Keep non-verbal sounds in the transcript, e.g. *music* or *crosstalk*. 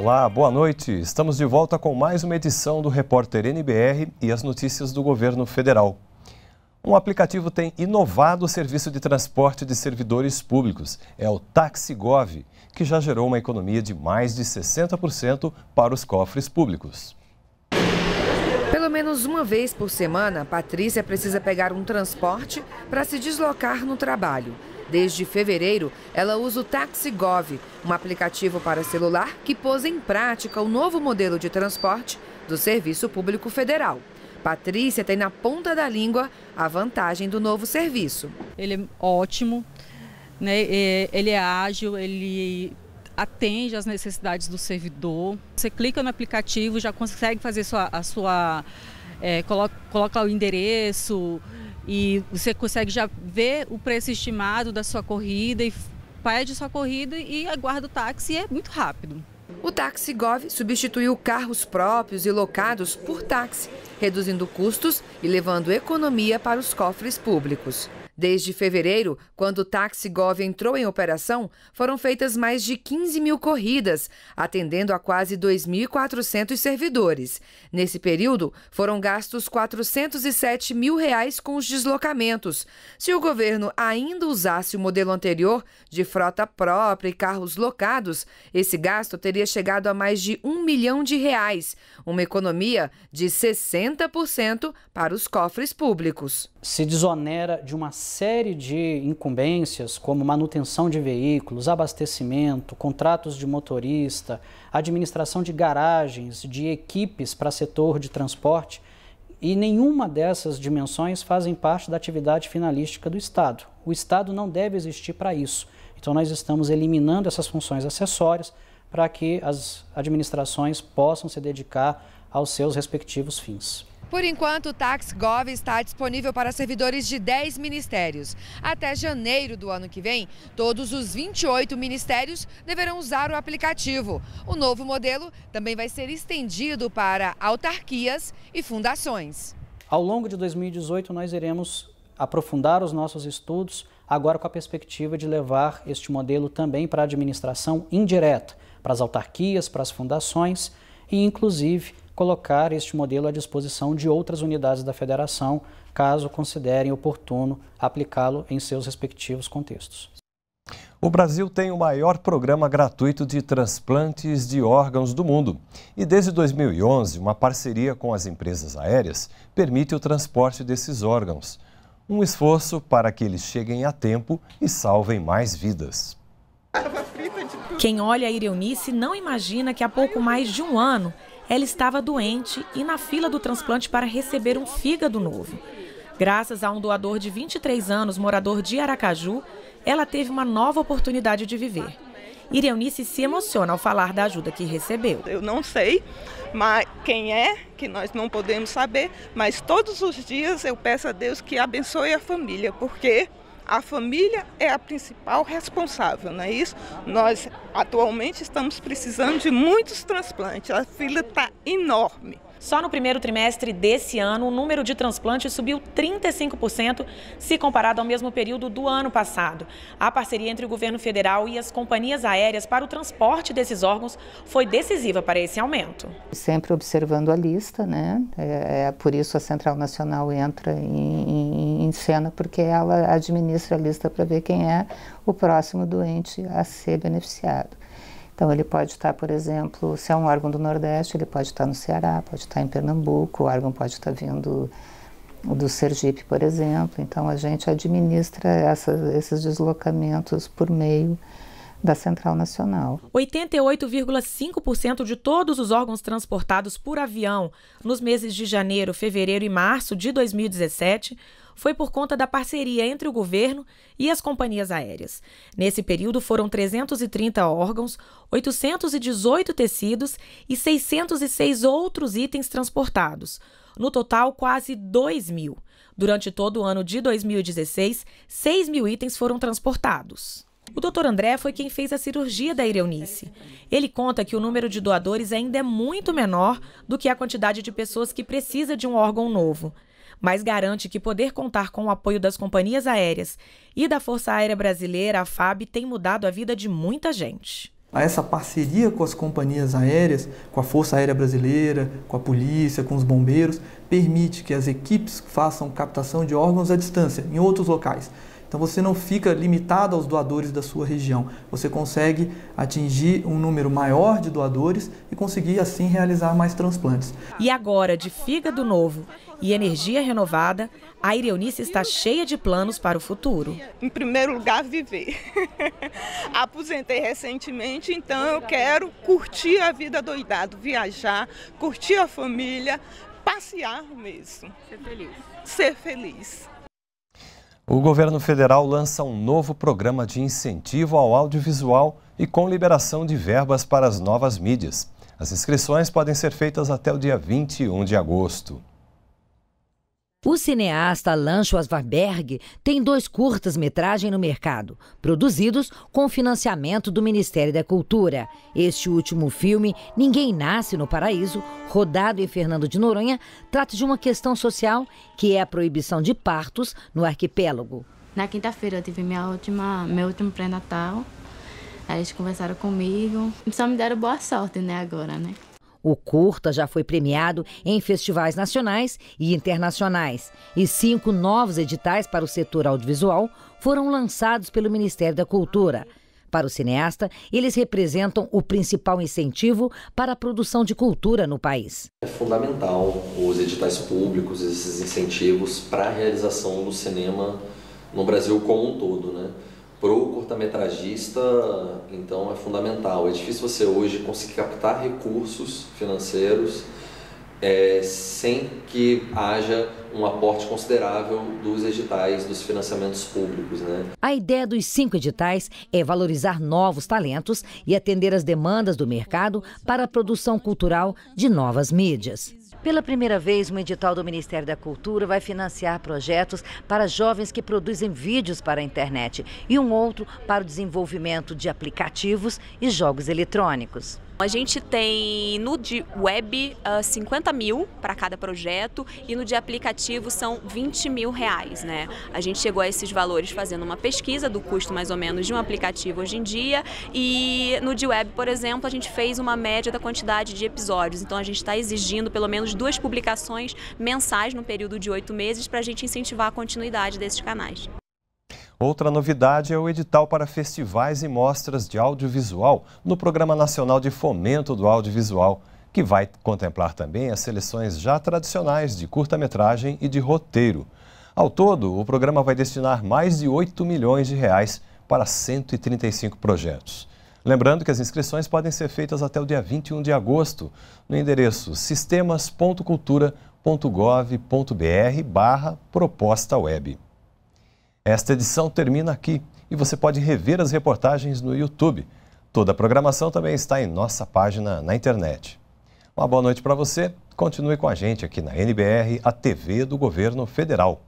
Olá, boa noite. Estamos de volta com mais uma edição do Repórter NBR e as notícias do governo federal. Um aplicativo tem inovado o serviço de transporte de servidores públicos. É o TaxiGov, que já gerou uma economia de mais de 60% para os cofres públicos. Pelo menos uma vez por semana, Patrícia precisa pegar um transporte para se deslocar no trabalho. Desde fevereiro, ela usa o TaxiGov, um aplicativo para celular que pôs em prática o novo modelo de transporte do Serviço Público Federal. Patrícia tem na ponta da língua a vantagem do novo serviço. Ele é ótimo, né? É, ele é ágil, ele atende às necessidades do servidor. Você clica no aplicativo, já consegue fazer a sua, a sua é, coloca, coloca o endereço, e você consegue já ver o preço estimado da sua corrida e pede sua corrida e aguarda o táxi e é muito rápido. O táxi Gov substituiu carros próprios e locados por táxi, reduzindo custos e levando economia para os cofres públicos. Desde fevereiro, quando o Gov entrou em operação, foram feitas mais de 15 mil corridas, atendendo a quase 2.400 servidores. Nesse período, foram gastos R$ 407 mil reais com os deslocamentos. Se o governo ainda usasse o modelo anterior, de frota própria e carros locados, esse gasto teria chegado a mais de um milhão de reais, uma economia de 60% para os cofres públicos se desonera de uma série de incumbências, como manutenção de veículos, abastecimento, contratos de motorista, administração de garagens, de equipes para setor de transporte, e nenhuma dessas dimensões fazem parte da atividade finalística do Estado. O Estado não deve existir para isso. Então, nós estamos eliminando essas funções acessórias para que as administrações possam se dedicar aos seus respectivos fins. Por enquanto, o TaxGov está disponível para servidores de 10 ministérios. Até janeiro do ano que vem, todos os 28 ministérios deverão usar o aplicativo. O novo modelo também vai ser estendido para autarquias e fundações. Ao longo de 2018, nós iremos aprofundar os nossos estudos, agora com a perspectiva de levar este modelo também para a administração indireta, para as autarquias, para as fundações e, inclusive, colocar este modelo à disposição de outras unidades da federação, caso considerem oportuno aplicá-lo em seus respectivos contextos. O Brasil tem o maior programa gratuito de transplantes de órgãos do mundo. E desde 2011, uma parceria com as empresas aéreas permite o transporte desses órgãos. Um esforço para que eles cheguem a tempo e salvem mais vidas. Quem olha a Ireunice não imagina que há pouco mais de um ano ela estava doente e na fila do transplante para receber um fígado novo. Graças a um doador de 23 anos, morador de Aracaju, ela teve uma nova oportunidade de viver. Ireunice se emociona ao falar da ajuda que recebeu. Eu não sei mas quem é, que nós não podemos saber, mas todos os dias eu peço a Deus que abençoe a família, porque a família é a principal responsável, não é isso? Nós atualmente estamos precisando de muitos transplantes, a fila está enorme. Só no primeiro trimestre desse ano, o número de transplantes subiu 35% se comparado ao mesmo período do ano passado. A parceria entre o governo federal e as companhias aéreas para o transporte desses órgãos foi decisiva para esse aumento. Sempre observando a lista, né? É, é por isso a Central Nacional entra em, em, em cena, porque ela administra a lista para ver quem é o próximo doente a ser beneficiado. Então, ele pode estar, por exemplo, se é um órgão do Nordeste, ele pode estar no Ceará, pode estar em Pernambuco, o órgão pode estar vindo do Sergipe, por exemplo. Então, a gente administra essa, esses deslocamentos por meio da Central Nacional. 88,5% de todos os órgãos transportados por avião nos meses de janeiro, fevereiro e março de 2017 foi por conta da parceria entre o governo e as companhias aéreas. Nesse período foram 330 órgãos, 818 tecidos e 606 outros itens transportados. No total, quase 2 mil. Durante todo o ano de 2016, 6 mil itens foram transportados. O doutor André foi quem fez a cirurgia da Ireunice. Ele conta que o número de doadores ainda é muito menor do que a quantidade de pessoas que precisa de um órgão novo mas garante que poder contar com o apoio das companhias aéreas e da Força Aérea Brasileira, a FAB, tem mudado a vida de muita gente essa parceria com as companhias aéreas, com a Força Aérea Brasileira, com a polícia, com os bombeiros, permite que as equipes façam captação de órgãos à distância, em outros locais. Então você não fica limitado aos doadores da sua região. Você consegue atingir um número maior de doadores e conseguir assim realizar mais transplantes. E agora, de fígado novo e energia renovada, a Ireunice está cheia de planos para o futuro. Em primeiro lugar, viver. *laughs* Aposentei recentemente, então eu quero curtir a vida doidado, viajar, curtir a família, passear mesmo. Ser feliz. Ser feliz. O governo federal lança um novo programa de incentivo ao audiovisual e com liberação de verbas para as novas mídias. As inscrições podem ser feitas até o dia 21 de agosto. O cineasta Alan Schwarzenberg tem dois curtas-metragem no mercado, produzidos com financiamento do Ministério da Cultura. Este último filme, Ninguém Nasce no Paraíso, rodado em Fernando de Noronha, trata de uma questão social que é a proibição de partos no arquipélago. Na quinta-feira eu tive minha última, meu último pré-natal. Aí eles conversaram comigo. Só me deram boa sorte, né, agora, né? O curta já foi premiado em festivais nacionais e internacionais, e cinco novos editais para o setor audiovisual foram lançados pelo Ministério da Cultura. Para o cineasta, eles representam o principal incentivo para a produção de cultura no país. É fundamental os editais públicos, esses incentivos para a realização do cinema no Brasil como um todo, né? curta-metragista, então é fundamental. É difícil você hoje conseguir captar recursos financeiros é, sem que haja um aporte considerável dos editais, dos financiamentos públicos. Né? A ideia dos cinco editais é valorizar novos talentos e atender às demandas do mercado para a produção cultural de novas mídias. Pela primeira vez, um edital do Ministério da Cultura vai financiar projetos para jovens que produzem vídeos para a internet e um outro para o desenvolvimento de aplicativos e jogos eletrônicos. A gente tem no de web uh, ah, 50 mil para cada projeto e no de aplicativo são 20 mil reais, né? A gente chegou a esses valores fazendo uma pesquisa do custo mais ou menos de um aplicativo hoje em dia e no de web, por exemplo, a gente fez uma média da quantidade de episódios. Então a gente está exigindo pelo menos duas publicações mensais no período de oito meses para a gente incentivar a continuidade desses canais. Outra novidade é o edital para festivais e mostras de audiovisual no Programa Nacional de Fomento do Audiovisual, que vai contemplar também as seleções já tradicionais de curta-metragem e de roteiro. Ao todo, o programa vai destinar mais de 8 milhões de reais para 135 projetos. Lembrando que as inscrições podem ser feitas até o dia 21 de agosto no endereço sistemas.cultura.gov.br barra proposta web. Esta edição termina aqui e você pode rever as reportagens no YouTube. Toda a programação também está em nossa página na internet. Uma boa noite para você. Continue com a gente aqui na NBR, a TV do Governo Federal.